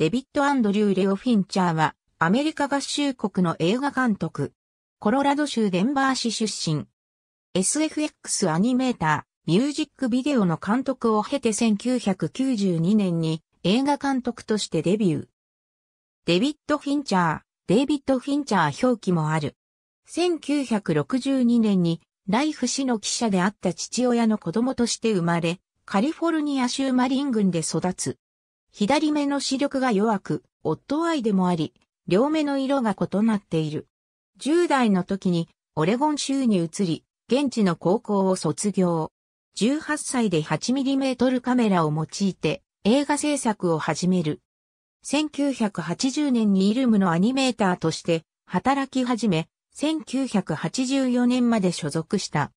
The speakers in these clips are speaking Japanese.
デビッド・アンドリュー・レオ・フィンチャーは、アメリカ合衆国の映画監督。コロラド州デンバー市出身。SFX アニメーター、ミュージックビデオの監督を経て1992年に映画監督としてデビュー。デビッド・フィンチャー、デイビッド・フィンチャー表記もある。1962年にライフ氏の記者であった父親の子供として生まれ、カリフォルニア州マリン郡で育つ。左目の視力が弱く、夫愛でもあり、両目の色が異なっている。10代の時にオレゴン州に移り、現地の高校を卒業。18歳で 8mm カメラを用いて映画制作を始める。1980年にイルムのアニメーターとして働き始め、1984年まで所属した。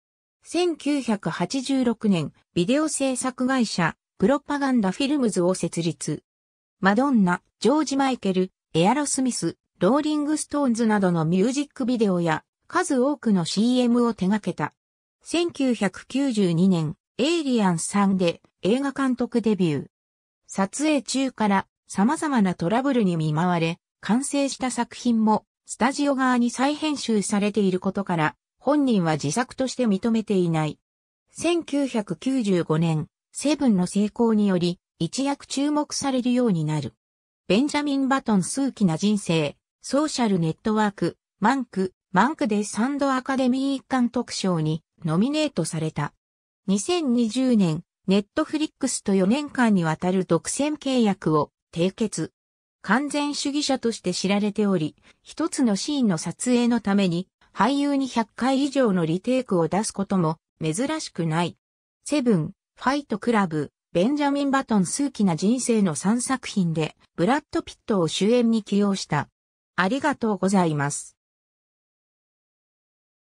1986年、ビデオ制作会社、プロパガンダフィルムズを設立。マドンナ、ジョージ・マイケル、エアロスミス、ローリング・ストーンズなどのミュージックビデオや数多くの CM を手掛けた。1992年、エイリアン3で映画監督デビュー。撮影中から様々なトラブルに見舞われ、完成した作品もスタジオ側に再編集されていることから、本人は自作として認めていない。1995年、セブンの成功により、一躍注目されるようになる。ベンジャミン・バトン数奇な人生、ソーシャルネットワーク、マンク、マンクでサンドアカデミー一貫特賞にノミネートされた。2020年、ネットフリックスと4年間にわたる独占契約を締結。完全主義者として知られており、一つのシーンの撮影のために俳優に100回以上のリテイクを出すことも珍しくない。セブン、ファイトクラブ、ベンジャミン・バトン数奇な人生の3作品で、ブラッド・ピットを主演に起用した。ありがとうございます。